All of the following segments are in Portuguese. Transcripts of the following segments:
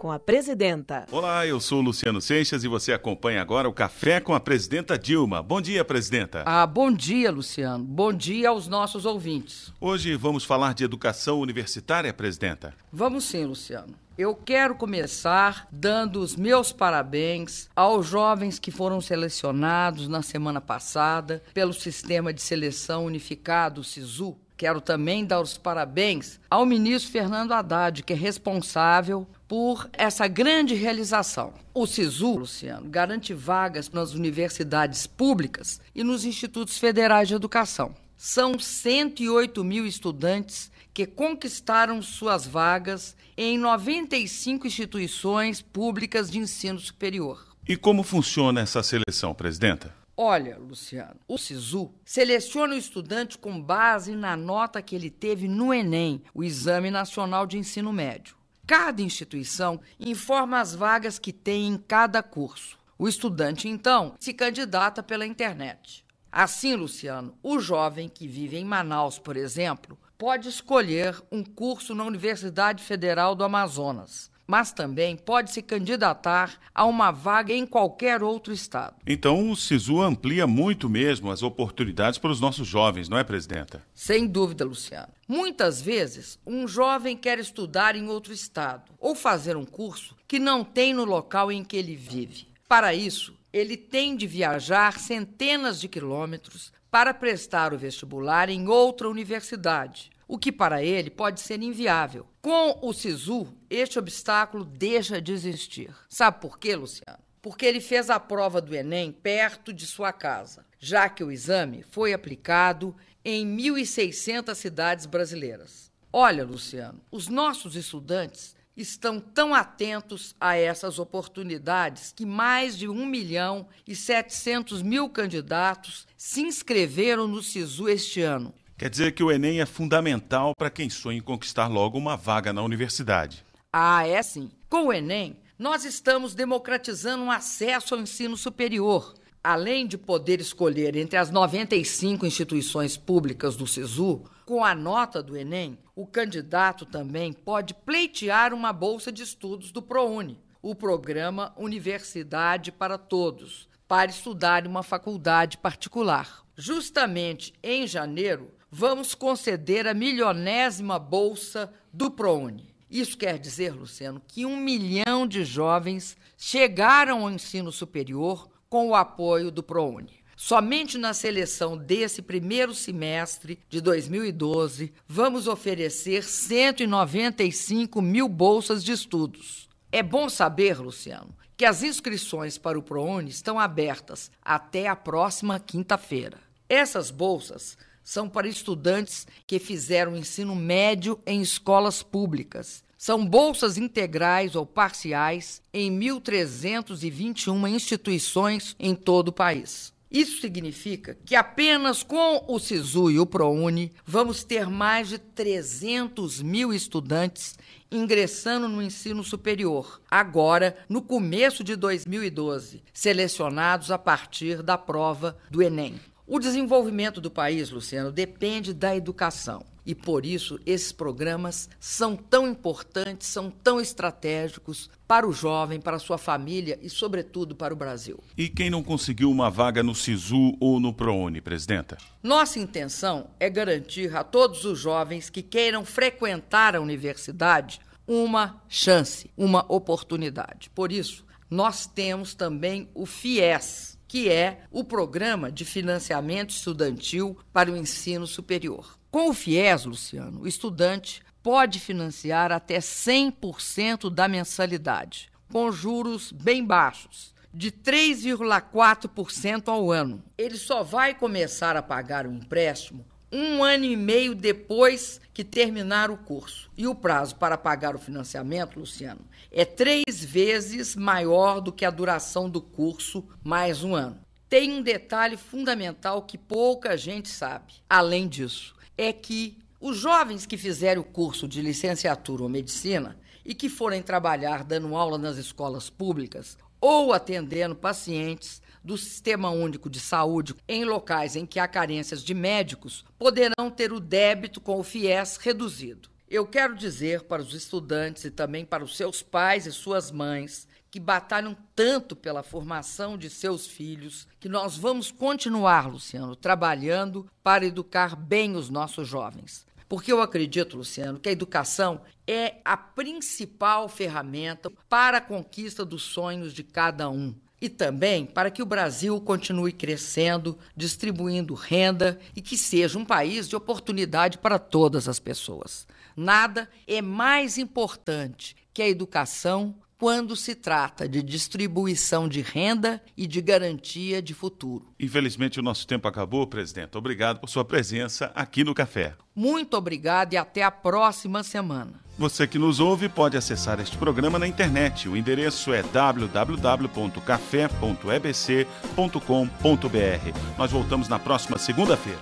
com a presidenta. Olá, eu sou Luciano Seixas e você acompanha agora o Café com a presidenta Dilma. Bom dia, presidenta. Ah, bom dia, Luciano. Bom dia aos nossos ouvintes. Hoje vamos falar de educação universitária, presidenta? Vamos sim, Luciano. Eu quero começar dando os meus parabéns aos jovens que foram selecionados na semana passada pelo Sistema de Seleção Unificado, SISU. Quero também dar os parabéns ao ministro Fernando Haddad, que é responsável por essa grande realização. O SISU, Luciano, garante vagas nas universidades públicas e nos institutos federais de educação. São 108 mil estudantes que conquistaram suas vagas em 95 instituições públicas de ensino superior. E como funciona essa seleção, presidenta? Olha, Luciano, o SISU seleciona o estudante com base na nota que ele teve no Enem, o Exame Nacional de Ensino Médio. Cada instituição informa as vagas que tem em cada curso. O estudante, então, se candidata pela internet. Assim, Luciano, o jovem que vive em Manaus, por exemplo, pode escolher um curso na Universidade Federal do Amazonas mas também pode se candidatar a uma vaga em qualquer outro estado. Então o SISU amplia muito mesmo as oportunidades para os nossos jovens, não é, presidenta? Sem dúvida, Luciano. Muitas vezes, um jovem quer estudar em outro estado ou fazer um curso que não tem no local em que ele vive. Para isso, ele tem de viajar centenas de quilômetros para prestar o vestibular em outra universidade o que para ele pode ser inviável. Com o SISU, este obstáculo deixa de existir. Sabe por quê, Luciano? Porque ele fez a prova do Enem perto de sua casa, já que o exame foi aplicado em 1.600 cidades brasileiras. Olha, Luciano, os nossos estudantes estão tão atentos a essas oportunidades que mais de 1 milhão e 700 mil candidatos se inscreveram no SISU este ano Quer dizer que o Enem é fundamental para quem sonha em conquistar logo uma vaga na universidade. Ah, é sim. Com o Enem, nós estamos democratizando o um acesso ao ensino superior. Além de poder escolher entre as 95 instituições públicas do SISU, com a nota do Enem, o candidato também pode pleitear uma bolsa de estudos do ProUni, o programa Universidade para Todos, para estudar em uma faculdade particular. Justamente em janeiro, vamos conceder a milionésima bolsa do ProUni. Isso quer dizer, Luciano, que um milhão de jovens chegaram ao ensino superior com o apoio do ProUni. Somente na seleção desse primeiro semestre de 2012, vamos oferecer 195 mil bolsas de estudos. É bom saber, Luciano, que as inscrições para o ProUni estão abertas até a próxima quinta-feira. Essas bolsas são para estudantes que fizeram ensino médio em escolas públicas. São bolsas integrais ou parciais em 1.321 instituições em todo o país. Isso significa que apenas com o SISU e o ProUni vamos ter mais de 300 mil estudantes ingressando no ensino superior, agora no começo de 2012, selecionados a partir da prova do Enem. O desenvolvimento do país, Luciano, depende da educação. E por isso esses programas são tão importantes, são tão estratégicos para o jovem, para a sua família e, sobretudo, para o Brasil. E quem não conseguiu uma vaga no SISU ou no ProUni, presidenta? Nossa intenção é garantir a todos os jovens que queiram frequentar a universidade uma chance, uma oportunidade. Por isso, nós temos também o FIES que é o Programa de Financiamento Estudantil para o Ensino Superior. Com o FIES, Luciano, o estudante pode financiar até 100% da mensalidade, com juros bem baixos, de 3,4% ao ano. Ele só vai começar a pagar o empréstimo um ano e meio depois que terminar o curso. E o prazo para pagar o financiamento, Luciano, é três vezes maior do que a duração do curso, mais um ano. Tem um detalhe fundamental que pouca gente sabe. Além disso, é que os jovens que fizerem o curso de licenciatura ou medicina e que forem trabalhar dando aula nas escolas públicas ou atendendo pacientes do Sistema Único de Saúde em locais em que há carências de médicos poderão ter o débito com o FIES reduzido. Eu quero dizer para os estudantes e também para os seus pais e suas mães que batalham tanto pela formação de seus filhos, que nós vamos continuar, Luciano, trabalhando para educar bem os nossos jovens. Porque eu acredito, Luciano, que a educação é a principal ferramenta para a conquista dos sonhos de cada um e também para que o Brasil continue crescendo, distribuindo renda e que seja um país de oportunidade para todas as pessoas. Nada é mais importante que a educação quando se trata de distribuição de renda e de garantia de futuro. Infelizmente, o nosso tempo acabou, presidente. Obrigado por sua presença aqui no Café. Muito obrigado e até a próxima semana. Você que nos ouve pode acessar este programa na internet. O endereço é www.café.ebc.com.br. Nós voltamos na próxima segunda-feira.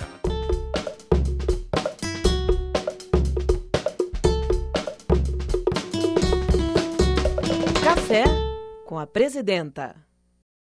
Café com a presidenta.